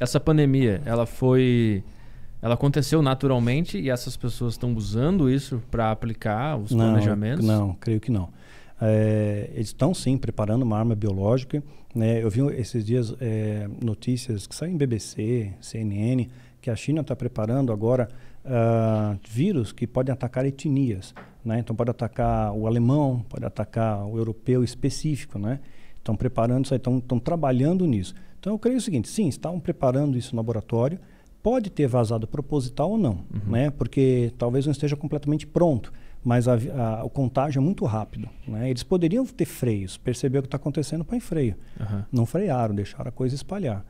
essa pandemia, ela foi. Ela aconteceu naturalmente e essas pessoas estão usando isso para aplicar os não, planejamentos? Não, creio que não. É, eles estão sim preparando uma arma biológica. Né? Eu vi esses dias é, notícias que saem em BBC, CNN, que a China está preparando agora uh, vírus que podem atacar etnias. Né? Então pode atacar o alemão, pode atacar o europeu específico. Né? Estão preparando isso aí, estão, estão trabalhando nisso. Então eu creio o seguinte, sim, estavam preparando isso no laboratório, pode ter vazado proposital ou não, uhum. né? Porque talvez não esteja completamente pronto, mas a, a, o contágio é muito rápido, né? Eles poderiam ter freios, perceber o que está acontecendo, põe freio. Uhum. Não frearam, deixaram a coisa espalhar,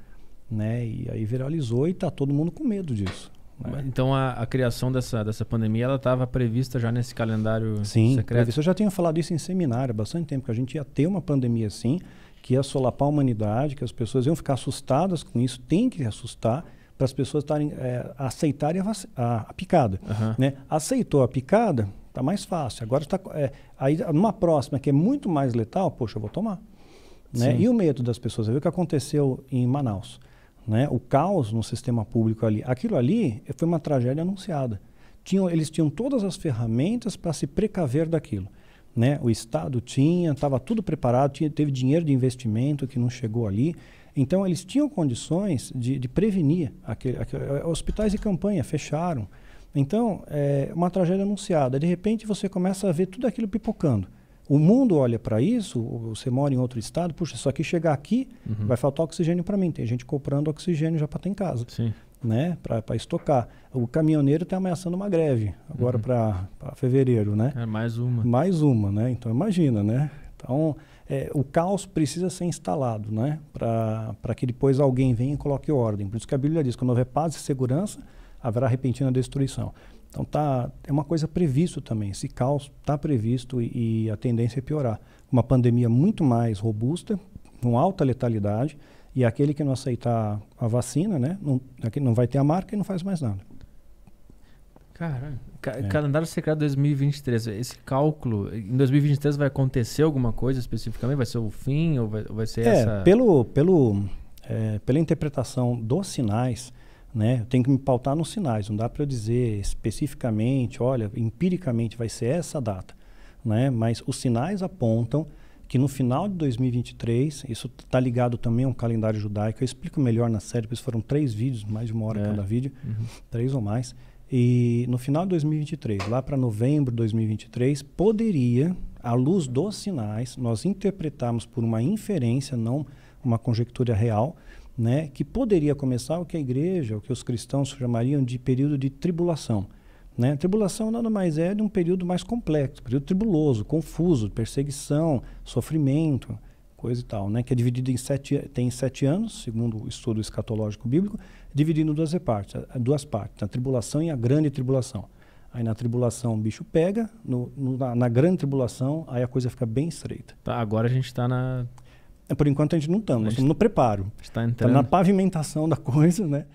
né? E aí viralizou e está todo mundo com medo disso. É. Então a, a, criação dessa, dessa pandemia ela estava prevista já nesse calendário sim, secreto? Sim, Eu já tinha falado isso em seminário há bastante tempo, que a gente ia ter uma pandemia assim que ia solapar a humanidade, que as pessoas iam ficar assustadas com isso, tem que assustar para as pessoas estarem é, aceitarem a, a, a picada. Uhum. Né? Aceitou a picada, está mais fácil. Agora está é, aí numa próxima que é muito mais letal, poxa, eu vou tomar. Né? E o medo das pessoas, viu o que aconteceu em Manaus? né, o caos no sistema público ali. Aquilo ali foi uma tragédia anunciada. Tinham, eles tinham todas as ferramentas para se precaver daquilo. Né? O Estado tinha, estava tudo preparado, tinha, teve dinheiro de investimento que não chegou ali. Então, eles tinham condições de, de prevenir. Aquele, aquele, eh, hospitais de campanha fecharam. Então, é uma tragédia anunciada. De repente, você começa a ver tudo aquilo pipocando. O mundo olha para isso, você mora em outro estado, puxa, só que chegar aqui uhum. vai faltar oxigênio para mim. Tem gente comprando oxigênio já para ter em casa, Sim. né? Para estocar. O caminhoneiro está ameaçando uma greve agora uhum. para fevereiro, né? É mais uma. Mais uma, né? Então imagina, né? Então é, o caos precisa ser instalado, né? Para que depois alguém venha e coloque ordem. Por isso que a Bíblia diz: quando houver paz e segurança, haverá repentina destruição. Então tá, é uma coisa previsto também. Esse caos está previsto e, e, a tendência é piorar. Uma pandemia muito mais robusta, com alta letalidade, e aquele que não aceitar a vacina, né, não, é não vai ter a marca e não faz mais nada. Caralho. Ca é. Calendário secreto 2023. Esse cálculo, em 2023 vai acontecer alguma coisa especificamente? Vai ser o fim ou vai, vai ser é, essa... Pelo, pelo, é, pela interpretação dos sinais, né? Eu tenho que me pautar nos sinais, não dá para eu dizer especificamente, olha, empiricamente vai ser essa data. Né? Mas os sinais apontam que no final de 2023, isso está ligado também a um calendário judaico, eu explico melhor na série, porque foram três vídeos, mais de uma hora é. cada vídeo, uhum. três ou mais. E no final de 2023, lá para novembro de 2023, poderia, à luz dos sinais, nós interpretarmos por uma inferência, não uma conjectura real, né, que poderia começar o que a igreja, o que os cristãos chamariam de período de tribulação. Né? Tribulação nada mais é de um período mais complexo, período tribuloso, confuso, perseguição, sofrimento, coisa e tal, né? que é dividido em sete, tem sete anos, segundo o estudo escatológico bíblico, dividido em duas partes, duas partes, a tribulação e a grande tribulação. Aí na tribulação o bicho pega, no, no, na, na, grande tribulação aí a coisa fica bem estreita. Tá, agora a gente está na por enquanto a gente não estamos, estamos no preparo. Está tá entrando. Estamos na pavimentação da coisa, né?